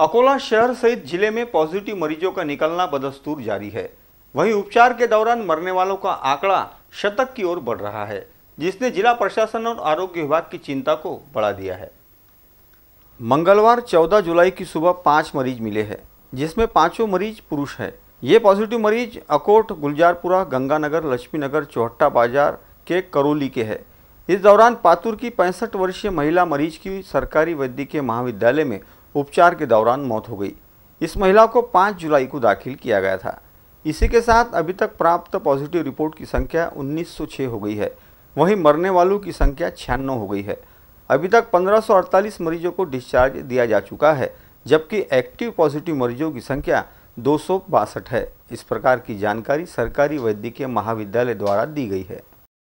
अकोला शहर सहित जिले में पॉजिटिव मरीजों का निकलना बदस्तूर जारी है वहीं उपचार के दौरान मरने वालों का आंकड़ा शतक की ओर बढ़ रहा है जिसने जिला प्रशासन और आरोग्य विभाग की चिंता को बढ़ा दिया है मंगलवार 14 जुलाई की सुबह पाँच मरीज मिले हैं जिसमें पांचों मरीज पुरुष है ये पॉजिटिव मरीज अकोट गुलजारपुरा गंगानगर लक्ष्मीनगर चौहट्टा बाजार के करोली के है इस दौरान पातुर की पैंसठ वर्षीय महिला मरीज की सरकारी वैद्यकीय महाविद्यालय में उपचार के दौरान मौत हो गई इस महिला को 5 जुलाई को दाखिल किया गया था इसी के साथ अभी तक प्राप्त पॉजिटिव रिपोर्ट की संख्या 1906 हो गई है वहीं मरने वालों की संख्या छियानवे हो गई है अभी तक 1548 मरीजों को डिस्चार्ज दिया जा चुका है जबकि एक्टिव पॉजिटिव मरीजों की संख्या दो है इस प्रकार की जानकारी सरकारी वैद्यकीय महाविद्यालय द्वारा दी गई है